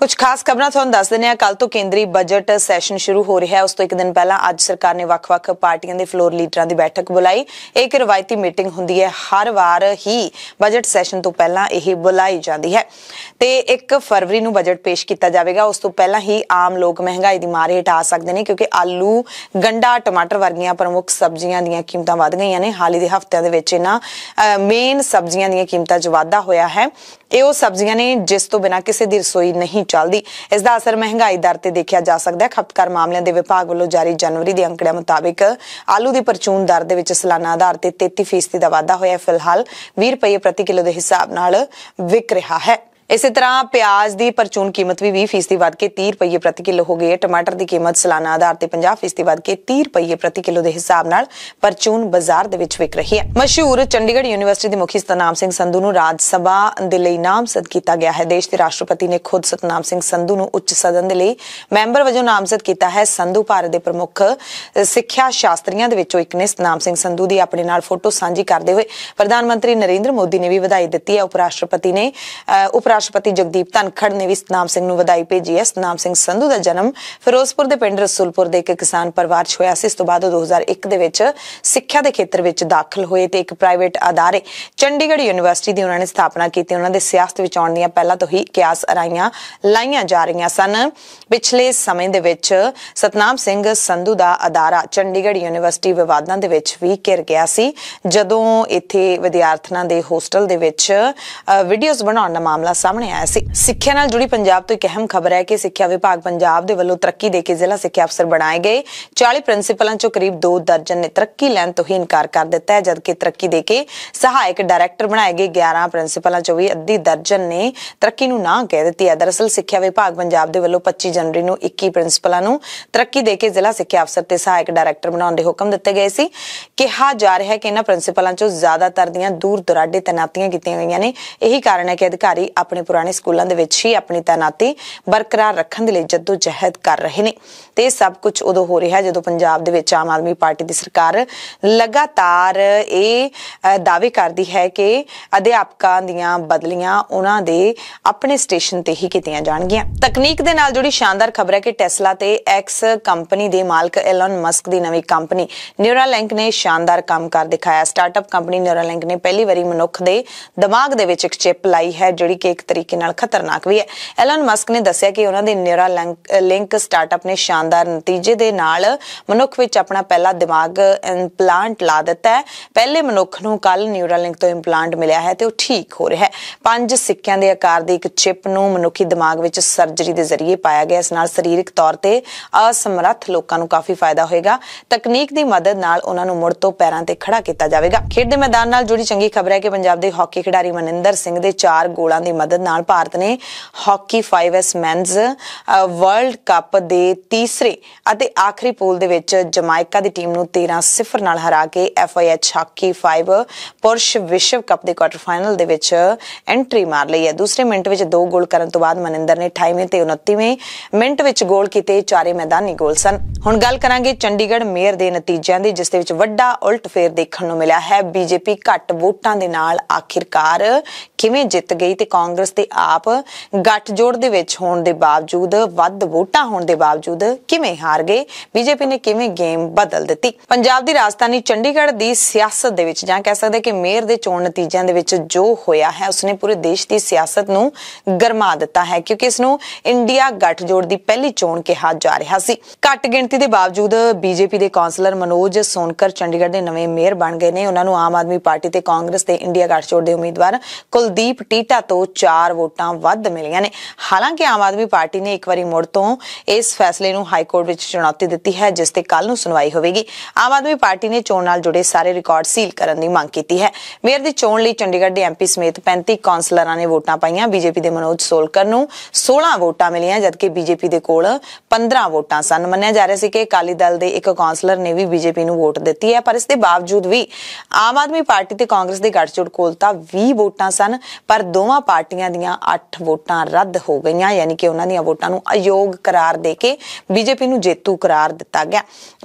ਕੁਝ ਖਾਸ ਖਬਰਾਂ ਤੁਹਾਨੂੰ ਦੱਸ ਦਿੰਨੇ ਆ ਕੱਲ ਤੋਂ ਕੇਂਦਰੀ ਬਜਟ ਸੈਸ਼ਨ ਸ਼ੁਰੂ ਹੋ ਰਿਹਾ ਹੈ ਉਸ ਤੋਂ ਇੱਕ ਦਿਨ ਪਹਿਲਾਂ ਅੱਜ ਸਰਕਾਰ ਨੇ ਵੱਖ-ਵੱਖ ਪਾਰਟੀਆਂ ਦੇ ਫਲੋਰ ਲੀਡਰਾਂ ਦੀ ਬੈਠਕ ਬੁਲਾਈ ਇਹ ਇੱਕ ਰਵਾਇਤੀ ਮੀਟਿੰਗ ਹੁੰਦੀ ਹੈ ਹਰ ਵਾਰ ਹੀ ਬਜਟ ਸੈਸ਼ਨ ਤੋਂ ਪਹਿਲਾਂ ਇਹ ਬੁਲਾਈ ਜਾਂਦੀ ਹੈ ਤੇ 1 ਫਰਵਰੀ ਨੂੰ ਬਜਟ ਪੇਸ਼ ਕੀਤਾ ਜਾਵੇਗਾ ਉਸ ਤੋਂ ਪਹਿਲਾਂ ਹੀ ਆਮ ਲੋਕ ਮਹਿੰਗਾਈ ਦੀ ਮਾਰ ਹੇਠ ਆ ਸਕਦੇ ਨੇ ਕਿਉਂਕਿ ਆਲੂ ਗੰਡਾ ਟਮਾਟਰ ਵਰਗੀਆਂ ਪ੍ਰਮੁੱਖ ਸਬਜ਼ੀਆਂ ਦੀਆਂ ਕੀਮਤਾਂ ਵਧ ਗਈਆਂ ਨੇ ਹਾਲੀ ਦੇ ਹਫ਼ਤਿਆਂ ਦੇ ਵਿੱਚ ਇਹਨਾਂ ਮੇਨ ਸਬਜ਼ੀਆਂ ਦੀਆਂ ਕੀਮਤਾਂ 'ਚ ਵਾਧਾ ਹੋਇਆ ਹੈ ਇਹ ਉਹ ਸਬਜ਼ੀਆਂ ਨੇ ਜਿਸ ਤੋਂ ਬਿਨਾਂ ਕਿਸੇ ਦੀ ਰਸੋਈ ਨਹੀਂ ਚੱਲਦੀ ਇਸ ਦਾ ਅਸਰ ਮਹਿੰਗਾਈ ਦਰ ਤੇ ਦੇਖਿਆ ਜਾ ਸਕਦਾ ਹੈ ਖਪਤਕਾਰ ਮਾਮਲਿਆਂ ਦੇ ਵਿਭਾਗ ਵੱਲੋਂ ਜਾਰੀ ਜਨਵਰੀ ਦੇ ਅੰਕੜਿਆਂ ਮੁਤਾਬਕ ਆਲੂ ਦੀ ਪਰਚੂਨ ਦਰ ਦੇ ਵਿੱਚ ਸਾਲਾਨਾ ਆਧਾਰ ਤੇ 33% ਦਾ ਵਾਧਾ ਹੋਇਆ ਹੈ ਫਿਲਹਾਲ 20 ਰੁਪਏ ਪ੍ਰਤੀ ਕਿਲੋ ਦੇ ਹਿਸਾਬ ਨਾਲ ਵਿਕ ਰਿਹਾ ਹੈ ਇਸੇ ਤਰ੍ਹਾਂ ਪਿਆਜ਼ ਦੀ ਪਰਚੂਨ ਕੀਮਤ ਵੀ 20 ਫੀਸਦੀ ਵਧ ਕੇ 30 ਰੁਪਏ ਪ੍ਰਤੀ ਕਿਲੋ ਹੋ ਗਈ ਹੈ ਟਮਾਟਰ ਦੀ ਕੀਮਤ ਸਾਲਾਨਾ ਆਧਾਰ ਤੇ 50 ਫੀਸਦੀ ਵਧ ਕੇ 30 ਰੁਪਏ ਪ੍ਰਤੀ ਕਿਲੋ ਦੇ ਹਿਸਾਬ ਨਾਲ ਪਰਚੂਨ ਬਾਜ਼ਾਰ ਦੇ ਵਿੱਚ ਵਿਕ ਰਹੀ ਹੈ ਮਸ਼ਹੂਰ ਚੰਡੀਗੜ੍ਹ ਯੂਨੀਵਰਸਿਟੀ ਦੇ ਮੁਖੀ ਸਤਨਾਮ ਸਿੰਘ ਸੰਧੂ ਨੂੰ ਰਾਜ ਸਭਾ ਦੇ ਲਈ ਨਾਮਜ਼ਦ ਕੀਤਾ ਗਿਆ ਹੈ ਦੇਸ਼ ਦੇ ਰਾਸ਼ਟਰਪਤੀ ਨੇ ਖੁਦ ਸਤਨਾਮ ਸਿੰਘ ਸੰਧੂ ਨੂੰ ਉੱਚ ਸਦਨ ਦੇ ਲਈ ਮੈਂਬਰ ਵਜੋਂ ਨਾਮਜ਼ਦ ਕੀਤਾ ਹੈ ਸੰਧੂ ਭਾਰਤ ਦੇ ਪ੍ਰਮੁੱਖ ਸਿੱਖਿਆ ਸ਼ਾਸਤਰੀਆਂ ਦੇ ਵਿੱਚੋਂ ਇੱਕ ਨੇ ਸਤਨਾਮ ਸਿੰਘ ਸੰਧੂ ਦੀ ਆਪਣੇ ਨਾਲ ਫੋਟੋ ਸਾਂਝੀ ਕਰਦੇ ਹੋਏ ਪ੍ਰਧਾਨ ਮੰਤਰੀ ਨਰਿੰਦਰ ਮੋਦੀ ਨੇ ਵੀ ਵਧਾਈ ਦਿੱਤੀ ਹੈ ਉਪ ਰਾਸ਼ਟਰਪਤੀ ਨੇ ਉਪ ਰਾਸ਼ਟਰਪਤੀ ਜਗਦੀਪ ਧਨਖੜ ਨੇ ਵੀ ਸਤਨਾਮ ਸਿੰਘ ਨੂੰ ਵਧਾਈ ਭੇਜੀ ਹੈ ਸਤਨਾਮ ਸਿੰਘ ਸੰਧੂ ਦਾ ਜਨਮ ਫਿਰੋਜ਼ਪੁਰ ਦੇ ਪਿੰਡ ਰਸੂਲਪੁਰ ਦੇ ਇੱਕ ਕਿਸਾਨ ਪਰਿਵਾਰ 'ਚ ਹੋਇਆ ਸੀ ਇਸ ਤੋਂ ਬਾਅਦ 2001 ਦੇ ਵਿੱਚ ਸਿੱਖਿਆ ਦੇ ਖੇਤਰ ਵਿੱਚ ਦਾਖਲ ਹੋਏ ਤੇ ਇੱਕ ਪ੍ਰਾਈਵੇਟ ਅਦਾਰੇ ਚੰਡੀਗੜ੍ਹ ਯੂਨੀਵਰਸਿਟੀ ਦੀ ਉਹਨਾਂ ਨੇ ਸਥਾਪਨਾ ਕੀਤੀ ਉਹਨਾਂ ਦੇ ਸਿਆਸਤ ਵਿੱਚ ਆਉਣ ਦੀਆਂ ਪਹਿਲਾਂ ਤੋਂ ਹੀ ਕਿਆਸ ਅਰਾਈਆਂ ਲਾਈਆਂ ਜਾ ਰਹੀਆਂ ਸਨ ਪਿਛਲੇ ਸਮੇਂ ਦੇ ਵਿੱਚ ਸਤਨਾਮ ਸਿੰਘ ਸੰਧੂ ਦਾ ਅਦਾਰਾ ਚੰਡੀਗੜ੍ਹ ਯੂਨੀਵਰਸਿਟੀ ਵਿਵਾਦਾਂ ਦੇ ਵਿੱਚ ਵੀ ਘਿਰ ਗਿਆ ਸੀ ਜਦੋਂ ਇੱਥੇ ਵਿਦਿਆਰਥਣਾਂ ਦੇ ਹੋਸਟਲ ਦੇ ਵਿੱਚ ਵੀਡੀਓਜ਼ ਬਣਾਉਣ ਦਾ ਮਾਮਲਾ ਸਾਹਮਣੇ ਆਇਆ ਸੀ ਸਿੱਖਿਆ ਨਾਲ ਜੁੜੀ ਪੰਜਾਬ ਤੋਂ ਇੱਕ ਅਹਿਮ ਖਬਰ ਹੈ ਕਿ ਸਿੱਖਿਆ ਵਿਭਾਗ ਪੰਜਾਬ ਦੇ ਵੱਲੋਂ ਤਰੱਕੀ ਦੇ ਕੇ ਜ਼ਿਲ੍ਹਾ ਸਿੱਖਿਆ ਅਫਸਰ ਬਣਾਏ ਗਏ 40 ਪ੍ਰਿੰਸੀਪਲਾਂ ਚੋਂ ਕਰੀਬ 2 ਦਰਜਨ ਨੇ ਤਰੱਕੀ ਲੈਣ ਤੋਂ ਹੀ ਇਨਕਾਰ ਕਰ ਦਿੱਤਾ ਹੈ ਜਦਕਿ ਤਰੱਕੀ ਦੇ ਕੇ ਸਹਾਇਕ ਡਾਇਰੈਕਟਰ ਬਣਾਏ ਗਏ 11 ਪ੍ਰਿੰਸੀਪਲਾਂ ਚੋਂ ਵੀ ਅੱਧੀ ਦਰਜਨ ਨੇ ਤਰੱਕੀ ਨੂੰ ਨਾ ਕਹਿ ਦਿੱਤੀ ਹੈ ਦਰਅਸਲ ਸਿੱਖਿਆ ਵਿਭਾਗ ਪੰਜਾਬ ਦੇ ਵੱਲੋਂ 25 ਜਨਵਰੀ ਨੂੰ 21 ਪ੍ਰਿੰਸੀਪਲਾਂ ਨੂੰ ਤਰੱਕੀ ਦੇ ਕੇ ਜ਼ਿਲ੍ਹਾ ਸਿੱਖਿਆ ਅਫਸਰ ਤੇ ਸਹਾਇਕ ਡਾਇਰੈਕਟਰ ਬਣਾਉਣ ਦੇ ਹੁਕਮ ਦਿੱਤੇ ਗਏ ਸੀ ਕਿਹਾ ਜਾ ਰਿਹਾ ਹੈ ਕਿ ਇਹਨਾਂ ਪ੍ਰਿੰਸੀਪਲਾਂ ਚੋਂ ਜ਼ਿਆਦਾਤਰ ਦੀਆਂ ਦੂਰ ਦੁਰਾਡੇ ਤੈਨਾਤੀਆਂ ਕੀਤੀਆਂ ਗਈਆਂ ਨੇ ਇਹੀ ਕਾਰਨ ਹੈ ਕਿ ਅਧਿਕਾਰੀ ਆਪਣੇ ਪੁਰਾਣੇ ਸਕੂਲਾਂ ਦੇ ਵਿੱਚ ਹੀ ਆਪਣੀ ਤਾਇਨਾਤੀ ਬਰਕਰਾਰ ਰੱਖਣ ਦੇ ਲਈ ਜੱਦੋ ਜਹਿਦ ਕਰ ਰਹੇ ਨੇ ਤੇ ਸਭ ਕੁਝ ਉਦੋਂ ਹੋ ਰਿਹਾ ਜਦੋਂ ਪੰਜਾਬ ਦੇ ਵਿੱਚ ਆਮ ਆਦਮੀ ਪਾਰਟੀ ਦੀ ਸਰਕਾਰ ਲਗਾਤਾਰ ਇਹ ਦਾਅਵੇ ਕਰਦੀ ਹੈ ਕਿ ਅਧਿਆਪਕਾਂ ਦੀਆਂ ਬਦਲੀਆਂ ਉਹਨਾਂ ਦੇ ਆਪਣੇ ਸਟੇਸ਼ਨ ਤੇ ਹੀ ਕੀਤੀਆਂ ਜਾਣਗੀਆਂ ਤਕਨੀਕ ਦੇ ਨਾਲ ਜੁੜੀ ਸ਼ਾਨਦਾਰ ਖਬਰ ਹੈ ਕਿ ਟੈਸਲਾ ਤੇ ਐਕਸ ਕੰਪਨੀ ਦੇ ਮਾਲਕ ਐਲਨ ਮਸਕ ਦੀ ਨਵੀਂ ਕੰਪਨੀ ਨਿਊਰਾਲਿੰਕ ਨੇ ਸ਼ਾਨਦਾਰ ਕੰਮ ਕਰ ਦਿਖਾਇਆ ਸਟਾਰਟਅਪ ਕੰਪਨੀ ਨਿਊਰਾਲਿੰਕ ਨੇ ਪਹਿਲੀ ਵਾਰੀ ਮਨੁੱਖ ਦੇ ਦਿਮਾਗ ਦੇ ਵਿੱਚ ਇੱਕ ਚਿਪ ਲਾਈ ਹੈ ਜਿਹੜੀ ਕਿ ਇੱਕ ਤਰੀਕੇ ਨਾਲ ਖਤਰਨਾਕ ਵੀ ਹੈ ਐਲਨ ਮਸਕ ਨੇ ਦੱਸਿਆ ਕਿ ਉਹਨਾਂ ਦੇ ਨਿਊਰਾਲਿੰਕ ਸਟਾਰਟਅਪ ਨੇ ਸ਼ਾਨਦਾਰ ਨਤੀਜੇ ਦੇ ਨਾਲ ਮਨੁੱਖ ਵਿੱਚ ਆਪਣਾ ਪਹਿਲਾ ਦਿਮਾਗ ਇੰਪਲਾਂਟ ਲਾ ਦਿੱਤਾ ਹੈ ਪਹਿਲੇ ਮਨੁੱਖ ਨੂੰ ਨੂੰ ਕੱਲ ਨਿਊਰਲਿੰਕ ਤੋਂ ਇੰਪਲਾਂਟ ਮਿਲਿਆ ਹੈ ਤੇ ਉਹ ਠੀਕ ਹੋ ਰਿਹਾ ਹੈ ਪੰਜ ਸਿੱਕਿਆਂ ਦੇ ਆਕਾਰ ਦੀ ਇੱਕ ਚਿਪ ਨੂੰ ਮਨੁੱਖੀ ਦਿਮਾਗ ਵਿੱਚ ਸਰਜਰੀ ਦੇ ਜ਼ਰੀਏ ਪਾਇਆ ਗਿਆ ਇਸ ਨਾਲ ਸਰੀਰਕ ਤੌਰ ਤੇ ਅਸਮਰੱਥ ਲੋਕਾਂ ਨੂੰ ਕਾਫੀ ਫਾਇਦਾ ਹੋਏਗਾ ਤਕਨੀਕ ਦੀ ਮਦਦ ਨਾਲ ਉਹਨਾਂ ਨੂੰ ਮੁੜ ਤੋਂ ਪੈਰਾਂ ਤੇ ਖੜਾ ਕੀਤਾ ਜਾਵੇਗਾ ਖੇਡ ਦੇ ਮੈਦਾਨ ਨਾਲ ਜੁੜੀ ਚੰਗੀ ਖਬਰ ਹੈ ਕਿ ਪੰਜਾਬ ਦੇ ਹਾਕੀ ਖਿਡਾਰੀ ਮਨਿੰਦਰ ਸਿੰਘ ਦੇ 4 ਗੋਲਾਂ ਦੀ ਮਦਦ ਨਾਲ ਭਾਰਤ ਨੇ hockey 5S men's world cup ਦੇ ਤੀਸਰੇ ਅਤੇ ਆਖਰੀ ਪੂਲ ਦੇ ਵਿੱਚ ਜਮਾਇਕਾ ਦੀ ਟੀਮ ਨੂੰ 13-0 ਨਾਲ ਹਰਾ ਕੇ FIH ਹਾਕੀ 5 ਪੁਰਸ਼ ਵਿਸ਼ਵ ਕੱਪ ਦੇ ਕੁਆਟਰ ਫਾਈਨਲ ਦੇ ਵਿੱਚ ਐਂਟਰੀ ਮਾਰ ਲਈ ਹੈ ਦੂਸਰੇ ਮਿੰਟ ਵਿੱਚ ਦੋ ਗੋਲ ਕਰਨ ਤੋਂ ਬਾਅਦ ਮਨਿੰਦਰ ਨੇ 28ਵੇਂ ਤੇ 29ਵੇਂ ਮਿੰਟ ਵਿੱਚ ਗੋਲ ਕੀਤੇ ਚਾਰੇ ਮੈਦਾਨੀ ਗੋਲ ਸਨ ਹੁਣ ਗੱਲ ਕਰਾਂਗੇ ਚੰਡੀਗੜ੍ਹ ਮੇਅਰ ਦੇ ਨਤੀਜਿਆਂ ਦੀ ਜਿਸ ਦੇ ਵਿੱਚ ਵੱਡਾ ਉਲਟ ਫੇਰ ਦੇਖਣ ਨੂੰ ਮਿਲਿਆ ਹੈ ਬੀਜੇਪੀ ਘੱਟ ਵੋਟਾਂ ਦੇ ਨਾਲ ਆਖਿਰਕਾਰ ਕਿਵੇਂ ਜਿੱਤ ਗਈ ਤੇ ਕਾਂਗਰਸ ਤੇ ਆਪ ਗੱਠਜੋੜ ਦੇ ਵਿੱਚ ਹੋਣ ਦੇ ਬਾਵਜੂਦ ਵੱਧ ਵੋਟਾਂ ਹੋਣ ਦੇ ਬਾਵਜੂਦ ਕਿਵੇਂ ਹਾਰ ਗਏ ਬੀਜੇਪੀ ਨੇ ਕਿਵੇਂ ਗੇਮ ਬਦਲ ਦਿੱਤੀ ਪੰਜਾਬ ਦੀ ਰਾਜਧਾਨੀ ਚੰਡੀਗੜ੍ਹ ਦੀ ਸਿਆਸਤ ਦੇ ਵਿੱਚ ਜਾਂ ਕਹਿ ਸਕਦੇ ਕਿ ਮੇਅਰ ਦੇ ਚੋਣ ਨਤੀਜਿਆਂ ਦੇ ਵਿੱਚ ਜੋ ਹੋਇਆ ਹੈ ਉਸਨੇ ਪੂਰੇ ਦੇਸ਼ ਦੀ ਸਿਆਸਤ ਨੂੰ ਗਰਮਾ ਦਿੱਤਾ ਹੈ ਕਿਉਂਕਿ ਇਸ ਨੂੰ ਇੰਡੀਆ ਗੱਠਜੋੜ ਦੀ ਪਹਿਲੀ ਚੋਣ ਕਿਹਾ ਜਾ ਰਿਹਾ ਸੀ ਘੱਟ ਗਿਣਤੀ ਦੇ ਬਾਵਜੂਦ ਬੀਜੇਪੀ ਦੇ ਕਾਉਂਸਲਰ ਮਨੋਜ ਸੋਨਕਰ ਚੰਡੀਗੜ੍ਹ ਦੇ ਨਵੇਂ ਮੇਅਰ ਬਣ ਗਏ ਨੇ ਉਹਨਾਂ ਨੂੰ ਆਮ ਆਦਮੀ ਪਾਰਟੀ ਤੇ ਕਾਂਗਰਸ ਤੇ ਇੰਡੀਆ ਗੱਠਜੋੜ ਦੇ ਉਮੀਦਵਾਰ ਕੁਲਦੀਪ ਟੀਟਾ ਤੋਂ 4 ਵੋਟਾਂ ਵੱਧ ਮਿਲੀਆਂ ਨੇ ਹਾਲਾਂਕਿ ਆਮ ਆਦਮੀ ਪਾਰਟੀ ਨੇ ਇੱਕ ਵਾਰੀ ਮੁੜ ਤੋਂ ਇਸ ਫੈਸਲੇ ਨੂੰ ਹਾਈ ਕੋਰਟ ਵਿੱਚ ਚੁਣੌਤੀ ਦਿੱਤੀ ਹੈ ਜਿਸ ਤੇ ਕੱਲ ਨੂੰ ਸੁਣਵਾਈ ਹੋਵੇਗੀ ਆਮ ਆਦਮੀ ਪਾਰਟੀ ਨੇ ਚੋਣ ਨਾਲ ਜੁੜੇ ਸਾਰੇ ਰਿਕਾਰਡ ਸੀਲ ਕਰਨ ਦੀ ਮੰਗ ਕੀਤੀ ਹੈ ਮੇਅਰ ਦੀ ਚੋਣ ਲਈ ਚੰਡੀਗੜ੍ਹ ਦੇ ਐਮਪੀ ਸਮੇਤ 35 ਕਾਉਂਸਲਰਾਂ ਨੇ ਵੋਟਾਂ ਪਾਈਆਂ ਬੀਜੇਪੀ ਦੇ ਮਨੋਜ ਸੋਲਕਰ ਨੂੰ 16 ਵੋਟਾਂ ਮਿਲੀਆਂ ਜਦਕਿ ਬੀਜੇਪੀ ਦੇ ਕੋਲ 15 ਵੋਟਾਂ ਸਨ ਮੰਨਿਆ ਜਾ ਰਿਹਾ ਸੀ ਕਿ ਅਕਾਲੀ ਦਲ ਦੇ ਇੱਕ ਕਾਉਂਸਲਰ ਨੇ ਵੀ ਬੀਜੇਪੀ ਨੂੰ ਵੋਟ ਦਿੱਤੀ ਹੈ ਪਰ ਇਸ ਦੇ ਬਾਵਜੂਦ ਵੀ ਆਮ ਆਦਮੀ ਪਾਰਟੀ ਤੇ ਕਾਂਗਰਸ ਦੇ ਗੱਠਜੋੜ ਕੋਲ ਤਾਂ 20 ਵੋਟਾਂ ਸਨ ਪਰ ਦੋਵਾਂ ਪਾਰਟੀਆਂ ਦੀਆਂ 8 ਵੋਟਾਂ ਰੱਦ ਹੋ ਗਈਆਂ ਯਾਨੀ ਕਿ ਉਹਨਾਂ ਦੀਆਂ ਵੋਟਾਂ ਨੂੰ ਅਯੋਗ ਕਰਾਰ ਦੇ ਕੇ ਬੀਜੇਪੀ ਨੂੰ ਜੇਤੂ ਕਰਾਰ ਦਿੱਤਾ ਗਿਆ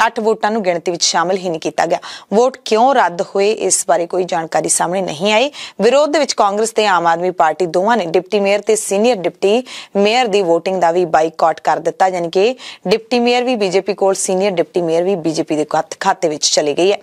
8 ਵੋਟਾਂ ਨੂੰ ਗਿਣਤੀ ਵਿੱਚ ਸ਼ਾਮਲ ਹੀ ਨਹੀਂ ਕੀਤਾ ਗਿਆ ਵੋਟ ਕਿਉਂ ਰੱਦ ਹੋਏ ਇਸ ਇਸ ਬਾਰੇ ਕੋਈ ਜਾਣਕਾਰੀ ਸਾਹਮਣੇ ਨਹੀਂ ਆਈ ਵਿਰੋਧ ਦੇ ਵਿੱਚ ਕਾਂਗਰਸ ਤੇ ਆਮ ਆਦਮੀ ਪਾਰਟੀ ਦੋਵਾਂ ਨੇ ਡਿਪਟੀ ਮੇਅਰ ਤੇ ਸੀਨੀਅਰ ਡਿਪਟੀ ਮੇਅਰ ਦੀ VOTING ਦਾ ਵੀ ਬਾਈਕਾਟ ਕਰ ਦਿੱਤਾ ਯਾਨੀ ਕਿ ਡਿਪਟੀ ਮੇਅਰ ਵੀ ਬੀਜੇਪੀ ਕੋਲ ਸੀਨੀਅਰ ਡਿਪਟੀ ਮੇਅਰ ਵੀ ਬੀਜੇਪੀ ਦੇ ਖਾਤੇ ਵਿੱਚ ਚਲੀ ਗਈ ਹੈ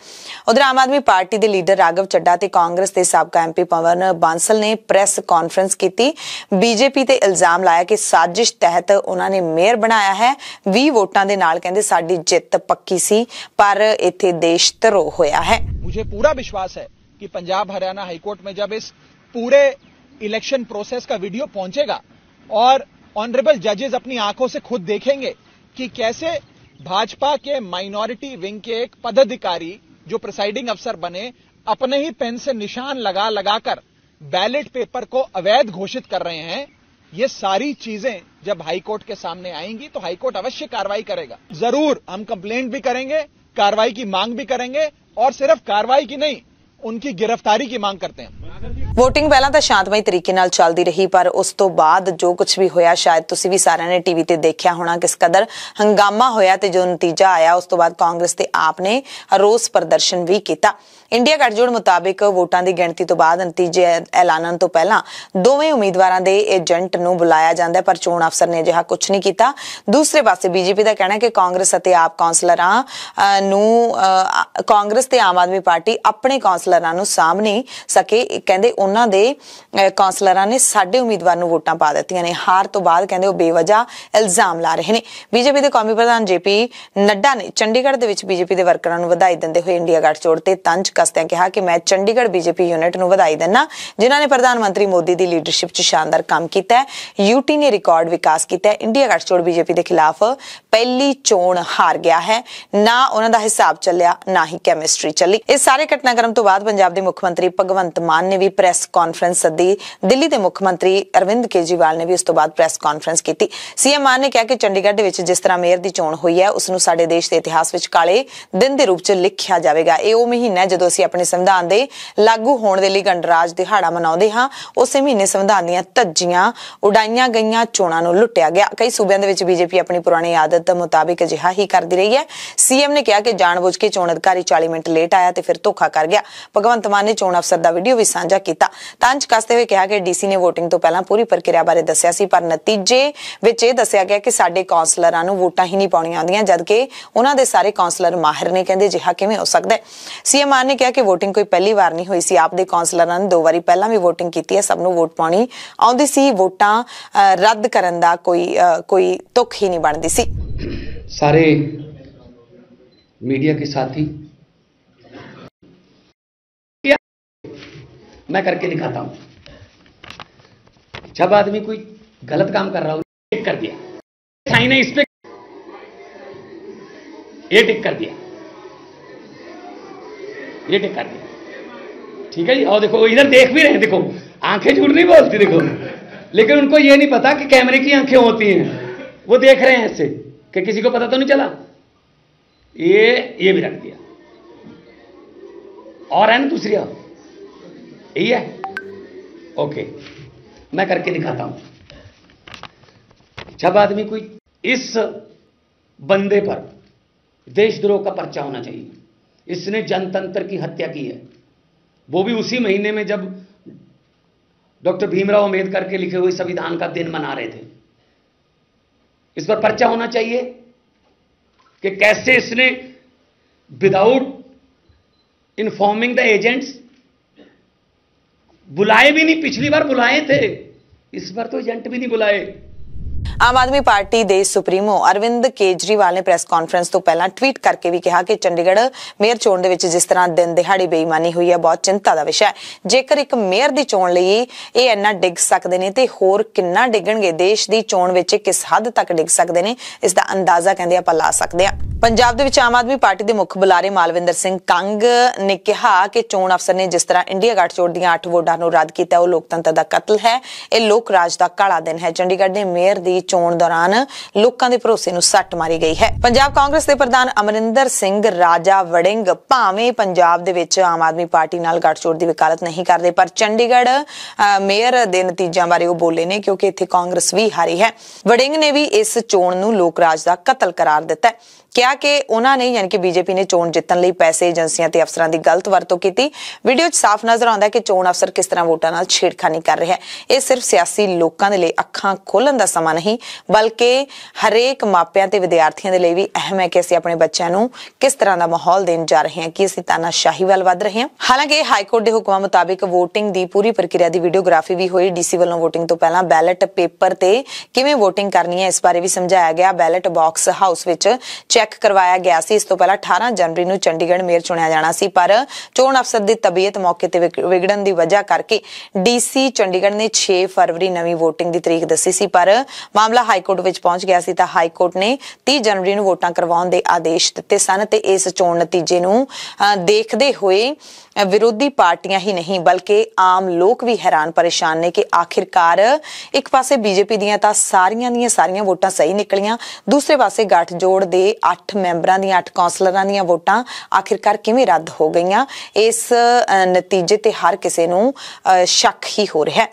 ਉਧਰ ਆਮ ਆਦਮੀ ਪਾਰਟੀ ਦੇ ਲੀਡਰ ਰਾਘਵ ਚੱਡਾ ਤੇ ਕਾਂਗਰਸ ਦੇ ਸਾਬਕਾ ਐਮਪੀ ਪਵਨ ਬਾਂਸਲ ਨੇ ਪ੍ਰੈਸ ਕਾਨਫਰੰਸ ਕੀਤੀ ਬੀਜੇਪੀ ਤੇ ਇਲਜ਼ਾਮ ਲਾਇਆ ਕਿ ਸਾਜ਼ਿਸ਼ ਤਹਿਤ ਉਹਨਾਂ ਨੇ ਮੇਅਰ ਬਣਾਇਆ ਹੈ 20 ਵੋਟਾਂ ਦੇ ਨਾਲ ਕਹਿੰਦੇ ਸਾਡੀ ਜਿੱਤ ਪੱਕੀ ਸੀ ਪਰ ਇੱਥੇ ਦੇਸ਼ ਧਰੋ ਹੋਇਆ ਹੈ मुझे पूरा विश्वास है कि पंजाब हरियाणा हाईकोर्ट में जब इस पूरे इलेक्शन प्रोसेस का वीडियो पहुंचेगा और ऑनरेबल जजेस अपनी आंखों से खुद देखेंगे कि कैसे भाजपा के माइनॉरिटी विंग के एक पदाधिकारी जो प्रिसाइडिंग अफसर बने अपने ही पेन से निशान लगा लगाकर बैलेट पेपर को अवैध घोषित कर रहे हैं ये सारी चीजें जब हाईकोर्ट के सामने आएंगी तो हाईकोर्ट अवश्य कार्रवाई करेगा जरूर हम कंप्लेंट भी करेंगे कार्रवाई की मांग भी करेंगे ਔਰ ਸਿਰਫ ਕਾਰਵਾਈ ਕੀ ਨਹੀਂ ਉਨਕੀ ਗ੍ਰਿਫਤਾਰੀ ਕੀ ਮੰਗ ਕਰਤੇ ਹਨ ਵੋਟਿੰਗ ਪਹਿਲਾਂ ਤਾਂ ਸ਼ਾਂਤਮਈ ਤਰੀਕੇ ਨਾਲ ਚੱਲਦੀ ਰਹੀ ਪਰ ਉਸ ਤੋਂ ਬਾਅਦ ਜੋ ਕੁਝ ਵੀ ਹੋਇਆ ਸ਼ਾਇਦ ਤੁਸੀਂ ਵੀ ਸਾਰਿਆਂ ਨੇ ਟੀਵੀ ਤੇ ਦੇਖਿਆ ਹੋਣਾ ਕਿਸ ਕਦਰ ਹੰਗਾਮਾ ਹੋਇਆ ਤੇ ਜੋ ਨਤੀਜਾ ਆਇਆ ਉਸ ਤੋਂ ਬਾਅਦ ਕਾਂਗਰਸ ਤੇ ਆਪ ਨੇ ਰੋਸ ਪ੍ਰਦਰਸ਼ਨ ਵੀ ਕੀਤਾ ਇੰਡੀਆ ਗੱਠਜੋੜ ਮੁਤਾਬਕ ਵੋਟਾਂ ਦੀ ਗਿਣਤੀ ਤੋਂ ਬਾਅਦ ਨਤੀਜੇ ਐਲਾਨਣ ਤੋਂ ਪਹਿਲਾਂ ਦੋਵੇਂ ਉਮੀਦਵਾਰਾਂ ਦੇ ਏਜੰਟ ਨੂੰ ਬੁਲਾਇਆ ਜਾਂਦਾ ਪਰ ਚੋਣ ਅਫਸਰ ਨੇ ਅਜਿਹਾ ਕੁਝ ਨਹੀਂ ਕੀਤਾ ਦੂਸਰੇ ਪਾਸੇ ਬੀਜੇਪੀ ਦਾ ਕਹਿਣਾ ਹੈ ਕਿ ਕਾਂਗਰਸ ਅਤੇ ਆਪ ਕਾਉਂਸਲਰਾਂ ਨੂੰ ਕਾਂਗਰਸ ਤੇ ਆਮ ਆਦਮੀ ਪਾਰਟੀ ਆਪਣੇ ਕਾਉਂਸਲਰਾਂ ਨੂੰ ਸਾਹਮਣੇ ਸਕੇ ਕਹਿੰਦੇ ਉਹਨਾਂ ਦੇ ਕਾਉਂਸਲਰਾਂ ਨੇ ਸਾਡੇ ਉਮੀਦਵਾਰ ਨੂੰ ਵੋਟਾਂ ਪਾ ਦਿੱਤੀਆਂ ਨੇ ਹਾਰ ਤੋਂ ਬਾਅਦ ਕਹਿੰਦੇ ਉਹ ਬੇਵਜ੍ਹਾ ਇਲਜ਼ਾਮ ਲਾ ਰਹੇ ਨੇ ਬੀਜੇਪੀ ਦੇ ਕੌਮੀ ਪ੍ਰਧਾਨ ਜੇਪੀ ਨੱਡਾ ਨੇ ਚੰਡੀਗੜ੍ਹ ਦੇ ਵਿੱਚ ਬੀਜੇਪੀ ਦੇ ਵਰਕਰਾਂ ਨੂੰ ਵਧਾਈ ਦਿੰਦੇ ਹੋਏ ਇੰਡੀਆ ਗੱਠਜੋੜ ਤੇ ਤੰਜ ਦੱਸਦਿਆਂ ਕਿਹਾ ਕਿ ਮੈਂ ਚੰਡੀਗੜ੍ਹ ਬੀਜੇਪੀ ਯੂਨਿਟ ਨੂੰ ਵਧਾਈ ਦਿੰਨਾ ਜਿਨ੍ਹਾਂ ਨੇ ਪ੍ਰਧਾਨ ਮੰਤਰੀ ਮੋਦੀ ਦੀ ਲੀਡਰਸ਼ਿਪ 'ਚ ਸ਼ਾਨਦਾਰ ਕੰਮ ਕੀਤਾ ਹੈ ਯੂਟੀ ਨੇ ਰਿਕਾਰਡ ਵਿਕਾਸ ਕੀਤਾ ਹੈ ਇੰਡੀਆ ਗੱਠਜੋੜ ਬੀਜੇਪੀ ਦੇ ਖਿਲਾਫ ਪਹਿਲੀ ਚੋਣ ਹਾਰ ਗਿਆ ਹੈ ਨਾ ਉਹਨਾਂ ਦਾ ਹਿਸਾਬ ਚੱਲਿਆ ਨਾ ਹੀ ਕੈਮਿਸਟਰੀ ਚੱਲੀ ਇਸ ਸਾਰੇ ਘਟਨਾਕ੍ਰਮ ਤੋਂ ਬਾਅਦ ਪੰਜਾਬ ਦੇ ਮੁੱਖ ਮੰਤਰੀ ਭਗਵੰਤ ਮਾਨ ਨੇ ਵੀ ਪ੍ਰੈਸ ਕਾਨਫਰੰਸ ਸੱਦੀ ਦਿੱਲੀ ਦੇ ਮੁੱਖ ਮੰਤਰੀ ਅਰਵਿੰਦ ਕੇਜੀਵਾਲ ਨੇ ਵੀ ਉਸ ਤੋਂ ਬਾਅਦ ਪ੍ਰੈਸ ਕਾਨਫਰੰਸ ਕੀਤੀ ਸੀਐਮ ਮਾਨ ਨੇ ਕਿਹਾ ਕਿ ਚੰਡੀਗੜ੍ਹ ਦੇ ਵਿੱਚ ਜਿਸ ਤਰ੍ਹਾਂ ਮੇਅਰ ਦੀ ਚੋਣ ਹੋਈ ਹੈ ਉਸ ਨੂੰ ਸਾਡੇ ਦੇਸ਼ ਦੇ ਇਤਿਹਾਸ ਵਿੱਚ ਕਾਲੇ ਦਿਨ ਦੇ ਰੂਪ 'ਚ ਲਿਖਿਆ ਜਾਵੇਗਾ ਇਹ ਉਹ ਮਹੀਨਾ ਜਦੋਂ ਅਸੀਂ ਆਪਣੇ ਸੰਵਿਧਾਨ ਦੇ ਲਾਗੂ ਹੋਣ ਦੇ ਲਈ ਗਣਰਾਜ ਦਿਹਾੜਾ ਮਨਾਉਂਦੇ ਹਾਂ ਉਸੇ ਮਹੀਨੇ ਸੰਵਿਧਾਨ ਦੀਆਂ ਤੱਜੀਆਂ ਉਡਾਈਆਂ ਗਈਆਂ ਚੋਣਾਂ ਨੂੰ ਲੁੱਟਿਆ ਗਿਆ ਕਈ ਸੂਬਿਆਂ ਦੇ ਵਿੱਚ ਬੀਜੇਪੀ ਆਪਣੀ ਪੁਰਾਣੀ ਆਦਤ ਦੇ ਮੁਤਾਬਿਕ ਅਜਿਹਾ ਹੀ ਕਰਦੀ ਰਹੀ ਹੈ ਸੀਐਮ ਨੇ ਕਿਹਾ ਕਿ ਜਾਣਬੁੱਝ ਕੇ ਚੋਣ ਅਧਿਕਾਰੀ 40 ਮਿੰਟ ਲੇਟ ਆਇਆ ਤੇ ਫਿਰ ਧੋਖਾ ਕਰ ਗਿਆ ਭਗਵੰਤ ਮਾਨ ਨੇ ਚੋਣ ਅਫਸਰ ਦਾ ਵੀਡੀਓ ਵੀ ਸਾਂਝਾ ਕੀਤਾ ਤੰਜ ਕਸਤੇ ਹੋਏ ਕਿਹਾ ਕਿ ਡੀਸੀ ਨੇ VOTING ਤੋਂ ਪਹਿਲਾਂ ਪੂਰੀ ਪ੍ਰਕਿਰਿਆ ਬਾਰੇ ਦੱਸਿਆ ਸੀ ਪਰ ਨਤੀਜੇ ਵਿੱਚ ਇਹ ਦੱਸਿਆ ਗਿਆ ਕਿ ਸਾਡੇ ਕਾਉਂਸਲਰਾਂ ਨੂੰ ਵੋਟਾਂ ਹੀ ਨਹੀਂ ਪਾਉਣੀਆਂ ਆਉਂਦੀਆਂ ਜਦ ਕਿ ਉਹਨਾਂ ਦੇ ਸਾਰੇ ਕਾਉਂਸਲਰ ਮਾਹਿਰ ਨੇ ਕਹਿੰਦੇ ਜਿਹਾ ਕਿਵੇਂ ਹੋ ਸਕਦਾ ਹੈ ਸੀਐਮ ਨੇ ਕਿਹਾ ਕਿ VOTING ਕੋਈ ਪਹਿਲੀ ਵਾਰ ਨਹੀਂ ਹੋਈ ਸੀ ਆਪ ਦੇ ਕਾਉਂਸਲਰਾਂ ਨੇ ਦੋ ਵਾਰੀ ਪਹਿਲਾਂ ਵੀ VOTING ਕੀਤੀ ਹੈ ਸਭ ਨੂੰ ਵੋਟ ਪਾਉਣੀ ਆਉਂਦੀ ਸੀ ਵੋਟਾਂ ਰੱਦ ਕਰਨ ਦਾ ਕੋਈ ਕੋਈ ਤੁਕ ਹੀ ਨਹੀਂ ਬਣਦੀ ਸੀ सारे मीडिया के साथी मैं करके दिखाता हूं जब आदमी कोई गलत काम कर रहा हो टिक कर दिया साइन है इस पे ये टिक कर दिया ये टिक कर दिया ठीक है जी और देखो इधर देख भी रहे हैं देखो आंखें झूठ नहीं बोलती देखो लेकिन उनको ये नहीं पता कि कैमरे की आंखें होती हैं वो देख रहे हैं ऐसे कि किसी को पता तो नहीं चला ये ये भी रख दिया और है ना दूसरी और यही है ओके मैं करके दिखाता हूं जब आदमी कोई इस बंदे पर देशद्रोह का पर्चा होना चाहिए इसने जनतंत्र की हत्या की है वो भी उसी महीने में जब डॉक्टर भीमराव अंबेडकर के लिखे हुए संविधान का दिन मना रहे थे इस पर पर्चा होना चाहिए कि कैसे इसने विदाउट इन्फॉर्मिंग द एजेंट्स बुलाए भी नहीं पिछली बार बुलाए थे इस बार तो एजेंट भी नहीं बुलाए ਆਮ ਆਦਮੀ ਪਾਰਟੀ ਦੇ ਸੁਪਰੀਮੋ ਅਰਵਿੰਦ ਕੇਜਰੀਵਾਲ ਨੇ ਪ੍ਰੈਸ ਕਾਨਫਰੰਸ ਤੋਂ ਪਹਿਲਾਂ ਟਵੀਟ ਕਰਕੇ ਵੀ ਕਿਹਾ ਕਿ ਚੰਡੀਗੜ੍ਹ ਮੇਅਰ ਚੋਣ ਦੇ ਵਿੱਚ ਜਿਸ ਤਰ੍ਹਾਂ ਦਿਨ ਦਿਹਾੜੇ ਬੇਈਮਾਨੀ ਹੋਈ ਹੈ ਬਹੁਤ ਚਿੰਤਾ ਦਾ ਵਿਸ਼ਾ ਹੈ ਜੇਕਰ ਇੱਕ ਮੇਅਰ ਦੀ ਚੋਣ ਲਈ ਇਹ ਇੰਨਾ ਡਿੱਗ ਸਕਦੇ ਨੇ ਤੇ ਹੋਰ ਕਿੰਨਾ ਡਿੱਗਣਗੇ ਦੇਸ਼ ਦੀ ਚੋਣ ਵਿੱਚ ਕਿਸ ਹੱਦ ਤੱਕ ਡਿੱਗ ਸਕਦੇ ਨੇ ਇਸ ਦਾ ਅੰਦਾਜ਼ਾ ਕਹਿੰਦੇ ਆਪਾਂ ਲਾ ਸਕਦੇ ਹਾਂ ਪੰਜਾਬ ਦੇ ਵਿੱਚ ਆਮ ਆਦਮੀ ਪਾਰਟੀ ਦੇ ਮੁੱਖ ਬੁਲਾਰੇ ਮਾਲਵਿੰਦਰ ਸਿੰਘ ਕੰਗ ਨੇ ਕਿਹਾ ਕਿ ਚੋਣ ਅਫਸਰ ਨੇ ਜਿਸ ਤਰ੍ਹਾਂ ਇੰਡੀਆ ਚੋੜ ਦੀਆਂ 8 ਵੋਟਾਂ ਨੂੰ ਰੱਦ ਕੀਤਾ ਉਹ ਲੋਕਤੰਤਰ ਦਾ ਕਤਲ ਹੈ ਇਹ ਲੋਕ ਰਾਜ ਦਾ ਕਾਲਾ ਦਿਨ ਹੈ ਚੰਡੀਗੜ੍ਹ ਦੇ ਮੇਅਰ ਦੀ ਚੋਣ ਦੌਰਾਨ ਲੋਕਾਂ ਦੇ ਭਰੋਸੇ ਨੂੰ ਸੱਟ ਮਾਰੀ ਗਈ ਹੈ ਪੰਜਾਬ ਕਾਂਗਰਸ ਦੇ ਪ੍ਰਧਾਨ ਅਮਰਿੰਦਰ ਸਿੰਘ ਰਾਜਾ ਵੜਿੰਗ ਭਾਵੇਂ ਪੰਜਾਬ ਦੇ ਵਿੱਚ ਆਮ ਆਦਮੀ ਪਾਰਟੀ ਨਾਲ ਚੋੜ ਦੀ ਵਕਾਲਤ ਨਹੀਂ ਕਰਦੇ ਪਰ ਚੰਡੀਗੜ੍ਹ ਮੇਅਰ ਦੇ ਨਤੀਜਿਆਂ ਬਾਰੇ ਉਹ ਬੋਲੇ ਨੇ ਕਿਉਂਕਿ ਇੱਥੇ ਕਾਂਗਰਸ ਵੀ ਹਾਰੀ ਹੈ ਵੜਿੰਗ ਨੇ ਵੀ ਇਸ ਚੋਣ ਨੂੰ ਲੋਕ ਰਾਜ ਦਾ ਕਤਲ ਕਰਾਰ ਦਿੱਤਾ ਹੈ ਕਿਹਾ ਕਿ ਉਹਨਾਂ ਨੇ ਯਾਨੀ ਕਿ ਬੀਜੇਪੀ ਨੇ ਚੋਣ ਜਿੱਤਣ ਲਈ ਪੈਸੇ ਏਜੰਸੀਆਂ ਤੇ ਅਫਸਰਾਂ ਦੀ ਗਲਤ ਵਰਤੋਂ ਕੀਤੀ ਵੀਡੀਓ 'ਚ ਸਾਫ਼ ਨਜ਼ਰ ਆਉਂਦਾ ਹੈ ਕਿ ਚੋਣ ਅਫਸਰ ਕਿਸ ਤਰ੍ਹਾਂ ਵੋਟਾਂ ਨਾਲ ਛੇੜਖਾਨੀ ਕਰ ਰਿਹਾ ਹੈ ਇਹ ਸਿਰਫ ਸਿਆਸੀ ਲੋਕਾਂ ਦੇ ਲਈ ਅੱਖਾਂ ਖੋਲਣ ਦਾ ਸਮਾਂ ਨਹੀਂ ਬਲਕਿ ਹਰੇਕ ਮਾਪਿਆਂ ਤੇ ਵਿਦਿਆਰਥੀਆਂ ਦੇ ਲਈ ਵੀ ਅਹਿਮ ਹੈ ਕਿ ਅਸੀਂ ਆਪਣੇ ਬੱਚਿਆਂ ਨੂੰ ਕਿਸ ਤਰ੍ਹਾਂ ਦਾ ਮਾਹੌਲ ਦੇਣ ਜਾ ਰਹੇ ਹਾਂ ਕਿ ਅਸੀਂ ਤਾਨਾਸ਼ਾਹੀ ਵੱਲ ਵੱਧ ਰਹੇ ਹਾਂ ਹਾਲਾਂਕਿ ਹਾਈ ਕੋਰਟ ਦੇ ਹੁਕਮਾਂ ਮੁਤਾਬਿਕ VOTING ਦੀ ਪੂਰੀ ਪ੍ਰਕਿਰਿਆ ਦੀ ਵੀਡੀਓਗ੍ਰਾਫੀ ਵੀ ਹੋਈ ਡੀਸੀ ਵੱਲੋਂ VOTING ਤੋਂ ਪਹਿਲਾਂ ਬੈਲਟ ਪੇਪਰ ਤੇ ਕਿਵੇਂ VOTING ਕਰਨੀ ਹੈ ਇਸ ਬਾਰੇ ਵੀ ਸਮਝਾਇਆ ਗਿਆ ਬੈਲਟ ਬਾਕਸ ਹਾਊਸ ਵਿੱਚ ਚੈੱਕ ਕਰਵਾਇਆ ਗਿਆ ਸੀ ਇਸ ਤੋਂ ਪਹਿਲਾਂ 18 ਜਨਵਰੀ ਨੂੰ ਚੰਡੀਗੜ੍ਹ ਮੇਅਰ ਚੁਣਿਆ ਜਾਣਾ ਸੀ ਪਰ ਚੋਣ ਅਫਸਰ ਦੀ ਤਬੀਅਤ ਮੌਕੇ ਤੇ ਵਿਗੜਨ ਦੀ ਵਜ੍ਹਾ ਕਰਕੇ ਡੀਸੀ ਚੰਡੀਗੜ੍ਹ ਨੇ 6 ਫਰਵਰੀ ਨਵੀਂ VOTING ਦੀ ਤਰੀਕ ਦੱਸੀ ਸੀ ਪਰ ਮਾਮਲਾ ਹਾਈ ਕੋਰਟ ਵਿੱਚ ਪਹੁੰਚ ਗਿਆ ਸੀ ਤਾਂ ਹਾਈ ਕੋਰਟ ਨੇ 30 ਜਨਵਰੀ ਨੂੰ ਵੋਟਾਂ ਕਰਵਾਉਣ ਦੇ ਆਦੇਸ਼ ਦਿੱਤੇ ਸਨ ਤੇ ਇਸ ਚੋਣ ਨਤੀਜੇ ਨੂੰ ਦੇਖਦੇ ਹੋਏ ਵਿਰੋਧੀ ਪਾਰਟੀਆਂ ਹੀ ਨਹੀਂ ਬਲਕਿ ਆਮ ਲੋਕ ਵੀ ਹੈਰਾਨ ਪਰੇਸ਼ਾਨ ਨੇ ਕਿ ਆਖਿਰਕਾਰ ਇੱਕ ਪਾਸੇ ਬੀਜੇਪੀ ਦੀਆਂ ਤਾਂ ਸਾਰੀਆਂ ਦੀਆਂ ਸਾਰੀਆਂ ਵੋਟਾਂ ਸਹੀ ਨਿਕਲੀਆਂ ਦੂਸਰੇ ਪਾਸੇ ਗੱਠਜੋੜ ਦੇ 8 ਮੈਂਬਰਾਂ ਦੀਆਂ 8 ਕਾਉਂਸਲਰਾਂ ਦੀਆਂ ਵੋਟਾਂ ਆਖਿਰਕਾਰ ਕਿਵੇਂ ਰੱਦ ਹੋ ਗਈਆਂ ਇਸ ਨਤੀਜੇ ਤੇ ਹਰ ਕਿਸੇ ਨੂੰ ਸ਼ੱਕ ਹੀ ਹੋ ਰਿਹਾ ਹੈ